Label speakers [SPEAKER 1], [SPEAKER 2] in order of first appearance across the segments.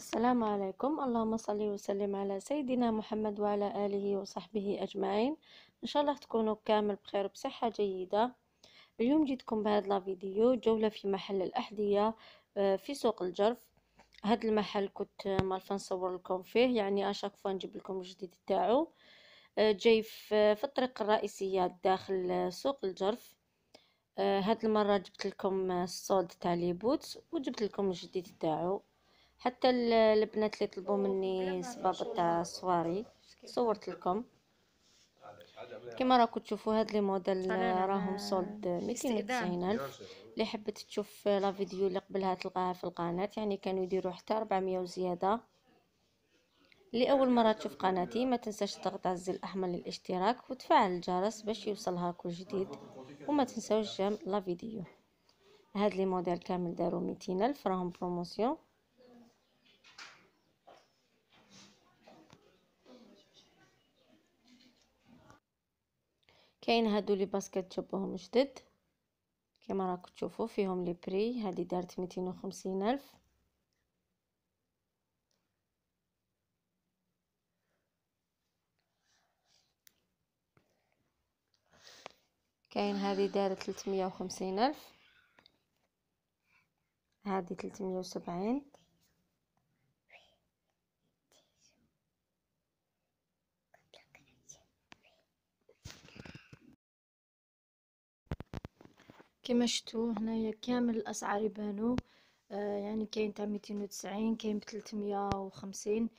[SPEAKER 1] السلام عليكم اللهم صل وسلم على سيدنا محمد وعلى آله وصحبه أجمعين إن شاء الله تكونوا كامل بخير بصحة جيدة اليوم جيتكم بهذا لا فيديو جولة في محل الأحذية آه، في سوق الجرف هذا المحل كنت آه، مالفا نصور لكم فيه يعني اشاك فوا نجيب لكم الجديد تاعو آه، جاي في الطريق الرئيسية داخل سوق الجرف هاد المرة جبت لكم الصولد تاع لي بوتس وجبت لكم الجديد تاعو حتى البنات اللي طلبوا مني صبابط تاع الصواري صورت لكم كما راكم تشوفوا هاد لي موديل راهم سولد 290 الف اللي حبت تشوف لا فيديو اللي قبلها تلقاها في القناه يعني كانوا يديروا حتى 400 وزياده اللي اول مره تشوف قناتي ما تنساش تضغط على الزر الاحمر للاشتراك وتفعل الجرس باش يوصلها كل جديد وما تنساوش جيم لا فيديو هاد لي موديل كامل داروا 200 الف راهم بروموسيون كاين هادو لي باسكيت تشوفوهم جدد كما راكو تشوفو فيهم لي بري هادي دارت ميتين وخمسين الف كاين هادي دارت تلتمية وخمسين الف هادي تلتمية وسبعين كما شفتوا هنايا كامل الاسعار يبانو آه، يعني كاين تاع ميتين وتسعين كاين ب وخمسين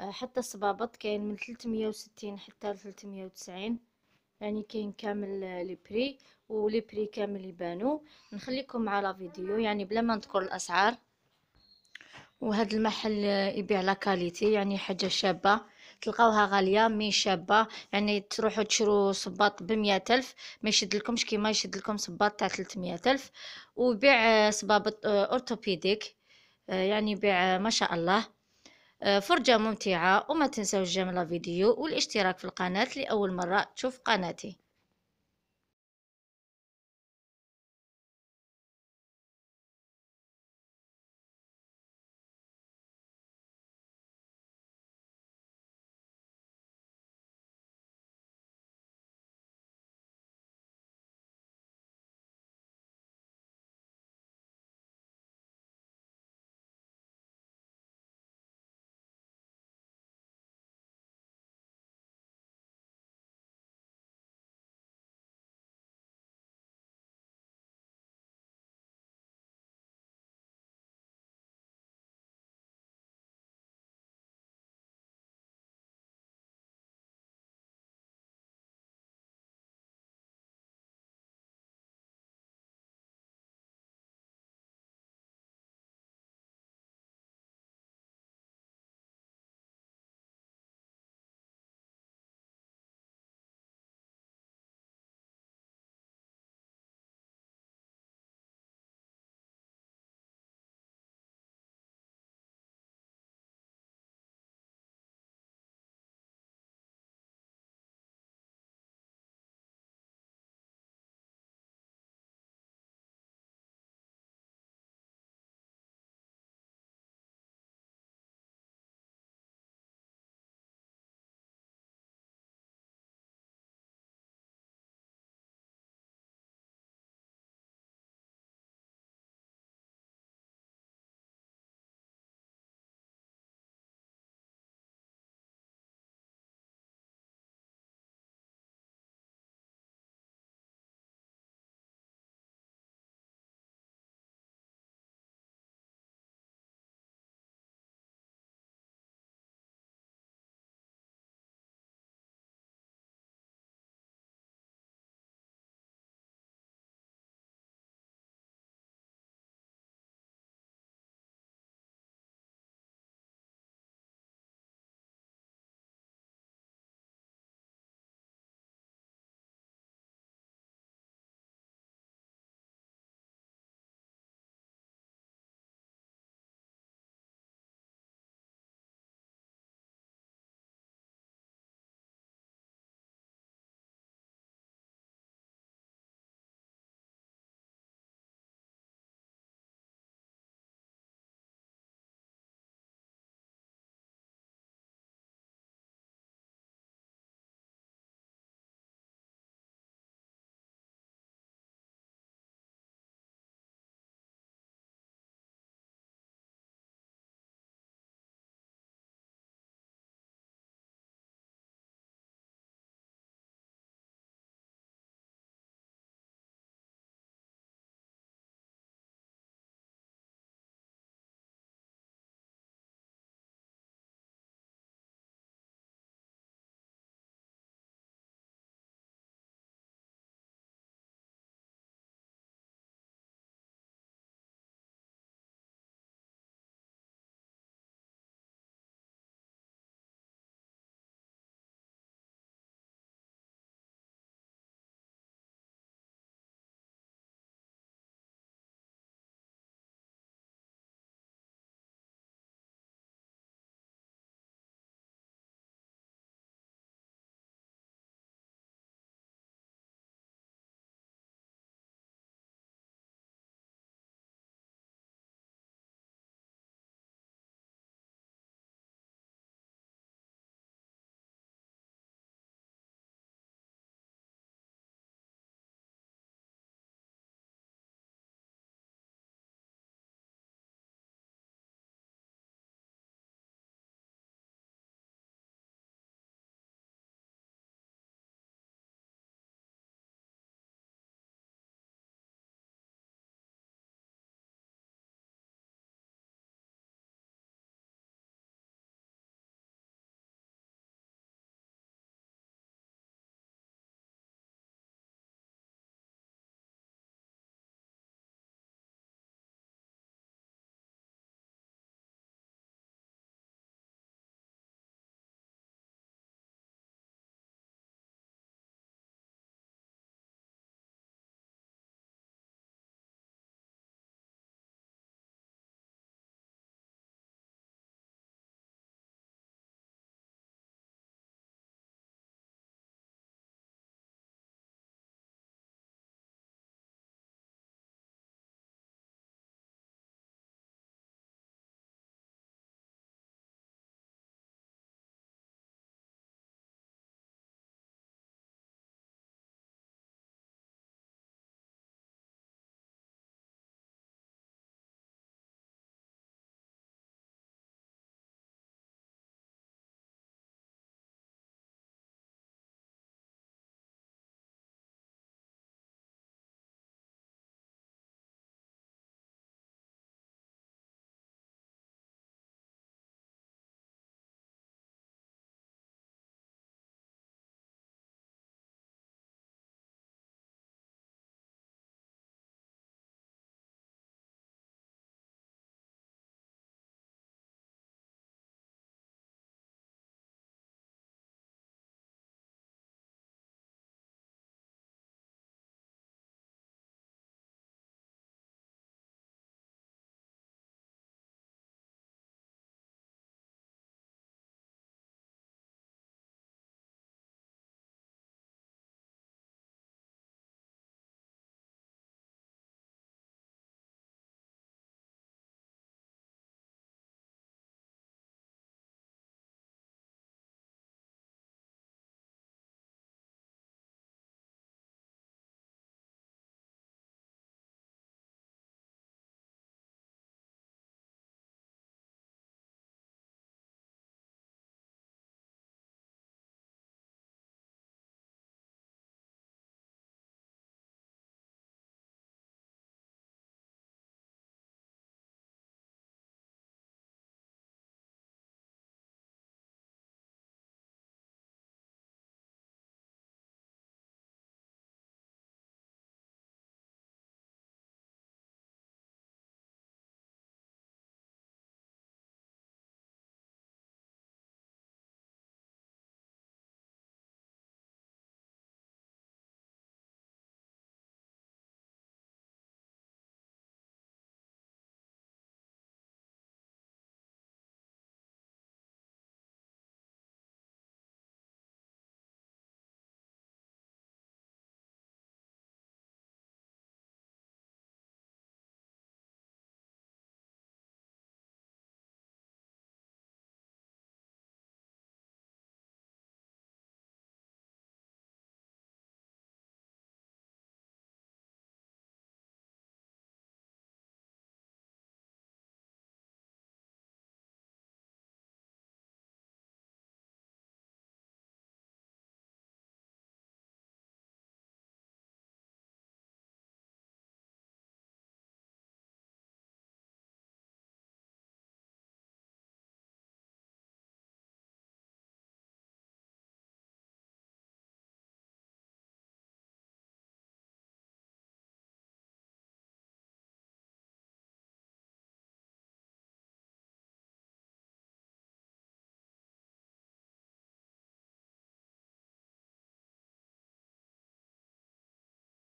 [SPEAKER 1] آه، حتى الصبابط كاين من 360 وستين حتى لثلاثمية وتسعين يعني كاين كامل لي بري ولي بري كامل يبانو نخليكم مع لا فيديو يعني بلا ما نذكر الاسعار وهذا المحل يبيع لا كاليتي يعني حاجه شابه تلقاوها غاليه مي شابه يعني تروحوا تشرو صباط ب ألف ما يشدلكمش كيما يشدلكم صباط تاع 300 ألف وبيع آه، صبابط آه، اورتوبيديك آه، يعني بيع ما شاء الله فرجة ممتعة وما تنساوش لا فيديو والاشتراك في القناة لأول مرة تشوف قناتي